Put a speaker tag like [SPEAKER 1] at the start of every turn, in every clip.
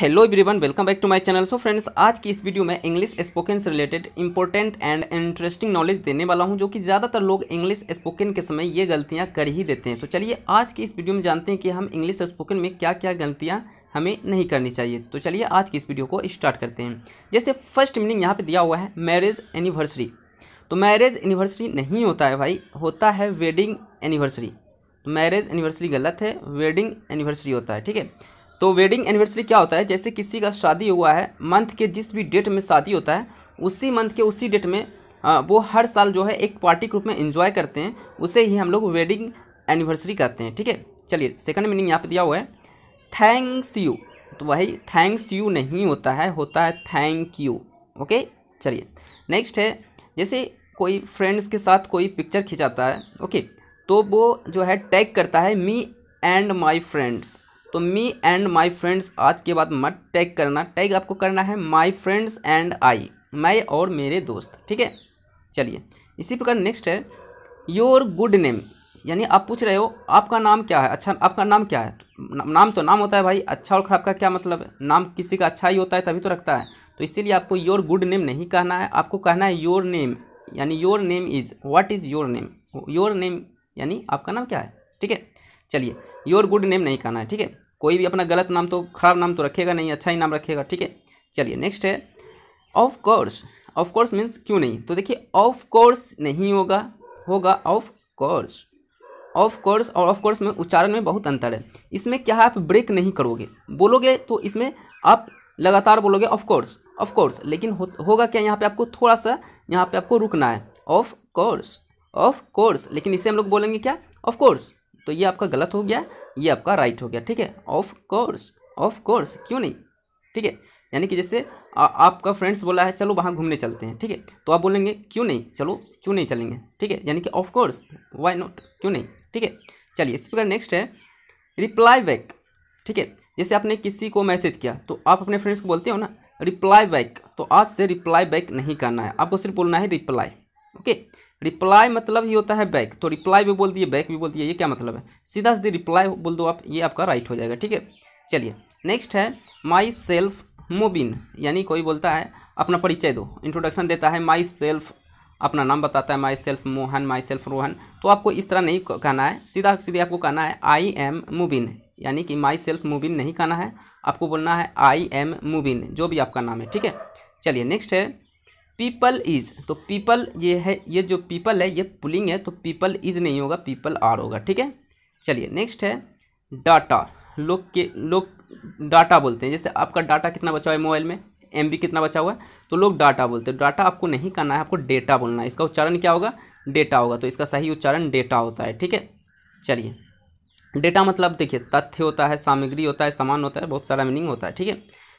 [SPEAKER 1] hello everyone welcome back to my channel so friends आज की इस वीडियो में इंग्लिश स्पोकन से related important and interesting knowledge देने वाला हूं जो कि ज़्यादातर लोग इंग्लिश स्पोकन के समय ये गलतियां कर ही देते हैं तो चलिए आज की इस वीडियो में जानते हैं कि हम इंग्लिश स्पोकन में क्या क्या गलतियाँ हमें नहीं करनी चाहिए तो चलिए आज की इस वीडियो को स्टार्ट करते हैं जैसे फर्स्ट मीनिंग यहाँ पर दिया हुआ है मैरिज एनिवर्सरी तो मैरिज एनिवर्सरी नहीं होता है भाई होता है वेडिंग एनिवर्सरी तो मैरिज एनिवर्सरी गलत है वेडिंग एनिवर्सरी होता है ठीक है तो वेडिंग एनिवर्सरी क्या होता है जैसे किसी का शादी हुआ है मंथ के जिस भी डेट में शादी होता है उसी मंथ के उसी डेट में वो हर साल जो है एक पार्टी के रूप में इन्जॉय करते हैं उसे ही हम लोग वेडिंग एनिवर्सरी कहते हैं ठीक है चलिए सेकंड मीनिंग यहाँ पे दिया हुआ है थैंक्स यू तो वही थैंक्स यू नहीं होता है होता है थैंक यू ओके चलिए नेक्स्ट है जैसे कोई फ्रेंड्स के साथ कोई पिक्चर खिंचाता है ओके तो वो जो है टैग करता है मी एंड माई फ्रेंड्स तो मी एंड माई फ्रेंड्स आज के बाद मत टैग करना टैग आपको करना है माई फ्रेंड्स एंड आई मैं और मेरे दोस्त ठीक है चलिए इसी प्रकार नेक्स्ट है योर गुड नेम यानी आप पूछ रहे हो आपका नाम क्या है अच्छा आपका नाम क्या है नाम तो नाम होता है भाई अच्छा और ख़राब का क्या मतलब है नाम किसी का अच्छा ही होता है तभी तो रखता है तो इसीलिए आपको योर गुड नेम नहीं कहना है आपको कहना है योर नेम यानी your name is what is your name your name यानी आपका नाम क्या है ठीक है चलिए योर गुड नेम नहीं कहना है ठीक है कोई भी अपना गलत नाम तो खराब नाम तो रखेगा नहीं अच्छा ही नाम रखेगा ठीक है चलिए नेक्स्ट है of course of course means क्यों नहीं तो देखिए ऑफ कोर्स नहीं होगा होगा ऑफ कोर्स ऑफ कोर्स और ऑफ कोर्स में उच्चारण में बहुत अंतर है इसमें क्या है आप ब्रेक नहीं करोगे बोलोगे तो इसमें आप लगातार बोलोगे ऑफ कोर्स ऑफ कोर्स लेकिन हो, होगा क्या यहाँ पे आपको थोड़ा सा यहाँ पे आपको रुकना है ऑफ कोर्स ऑफ कोर्स लेकिन इसे हम लोग बोलेंगे क्या ऑफ कोर्स तो ये आपका गलत हो गया ये आपका राइट हो गया ठीक है ऑफ कोर्स ऑफ कोर्स क्यों नहीं ठीक है यानी कि जैसे आ, आपका फ्रेंड्स बोला है चलो वहाँ घूमने चलते हैं ठीक है तो आप बोलेंगे क्यों नहीं चलो क्यों नहीं चलेंगे ठीक है यानी कि ऑफ कोर्स वाई नॉट क्यों नहीं ठीक है चलिए इसी प्रकार नेक्स्ट है रिप्लाई बैक ठीक है जैसे आपने किसी को मैसेज किया तो आप अपने फ्रेंड्स को बोलते हो ना रिप्लाई बैक तो आज से रिप्लाई बैक नहीं करना है आपको सिर्फ बोलना है रिप्लाई ओके रिप्लाई मतलब ही होता है बैक तो रिप्लाई भी बोल दिए बैक भी बोल दिए ये क्या मतलब है सीधा सीधे रिप्लाई बोल दो आप ये आपका राइट हो जाएगा ठीक है चलिए नेक्स्ट है माई सेल्फ मोबिन यानी कोई बोलता है अपना परिचय दो इंट्रोडक्शन देता है माई सेल्फ अपना नाम बताता है myself Mohan myself Rohan तो आपको इस तरह नहीं कहना है सीधा सीधे आपको कहना है आई एम मुबिन यानी कि माई सेल्फ मुबिन नहीं कहना है आपको बोलना है आई एम मुबिन जो भी आपका नाम है ठीक है चलिए नेक्स्ट है पीपल इज तो पीपल ये है ये जो पीपल है ये पुलिंग है तो पीपल इज नहीं होगा पीपल आर होगा ठीक है चलिए नेक्स्ट है डाटा लोग के लोग डाटा बोलते हैं जैसे आपका डाटा कितना बचा हुआ है मोबाइल में एम कितना बचा हुआ है तो लोग डाटा बोलते हैं डाटा आपको नहीं करना है आपको डेटा बोलना है इसका उच्चारण क्या होगा डेटा होगा तो इसका सही उच्चारण डेटा होता है ठीक है चलिए डेटा मतलब देखिए तथ्य होता है सामग्री होता है सामान होता है बहुत सारा मीनिंग होता है ठीक है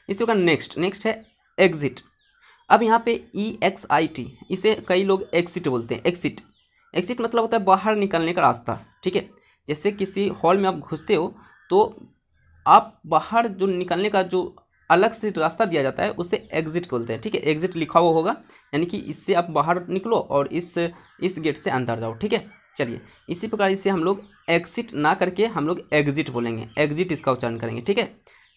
[SPEAKER 1] इसी प्रकार नेक्स्ट नेक्स्ट है एग्जिट अब यहाँ पे ई एक्स आई टी इसे कई लोग एक्सिट बोलते हैं एक्सिट एक्सिट मतलब होता है बाहर निकलने का रास्ता ठीक है जैसे किसी हॉल में आप घुसते हो तो आप बाहर जो निकलने का जो अलग से रास्ता दिया जाता है उसे एग्जिट बोलते हैं ठीक है एग्जिट लिखा हुआ होगा यानी कि इससे आप बाहर निकलो और इस इस गेट से अंदर जाओ ठीक है चलिए इसी प्रकार इसे हम लोग एक्सिट ना करके हम लोग एग्जिट बोलेंगे एग्जिट इसका उच्चारण करेंगे ठीक है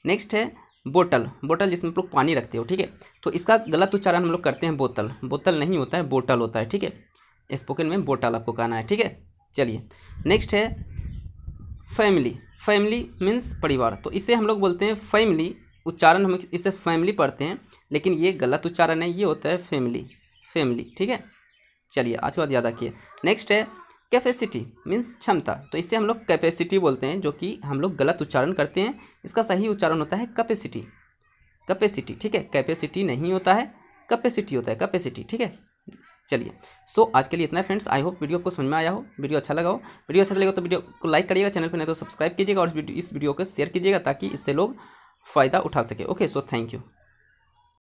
[SPEAKER 1] नेक्स्ट है बोतल बोतल जिसमें आप लोग पानी रखते हो ठीक है तो इसका गलत उच्चारण हम लोग करते हैं बोतल बोतल नहीं होता है बोतल होता है ठीक है स्पोकन में बोतल आपको कहना है ठीक है चलिए नेक्स्ट है फैमिली फैमिली मीन्स परिवार तो इसे हम लोग बोलते हैं फैमिली उच्चारण हम इसे फैमिली पढ़ते हैं लेकिन ये गलत उच्चारण है ये होता है फैमिली फैमिली ठीक है चलिए आज के बाद याद रखिए नेक्स्ट है कैपेसिटी मीन्स क्षमता तो इसे हम लोग कैपेसिटी बोलते हैं जो कि हम लोग गलत उच्चारण करते हैं इसका सही उच्चारण होता है कैपेसिटी कैपेसिटी ठीक है कैपेसिटी नहीं होता है कैपेसिटी होता है कैपेसिटी ठीक है चलिए सो so, आज के लिए इतना फ्रेंड्स आई होप वीडियो को समझ में आया हो वीडियो अच्छा लगा हो वीडियो अच्छा लगेगा तो वीडियो को लाइक करिएगा चैनल पर नहीं तो सब्सक्राइब कीजिएगा और इस वीडियो को शेयर कीजिएगा ताकि इससे लोग फ़ायदा उठा सके ओके सो थैंक यू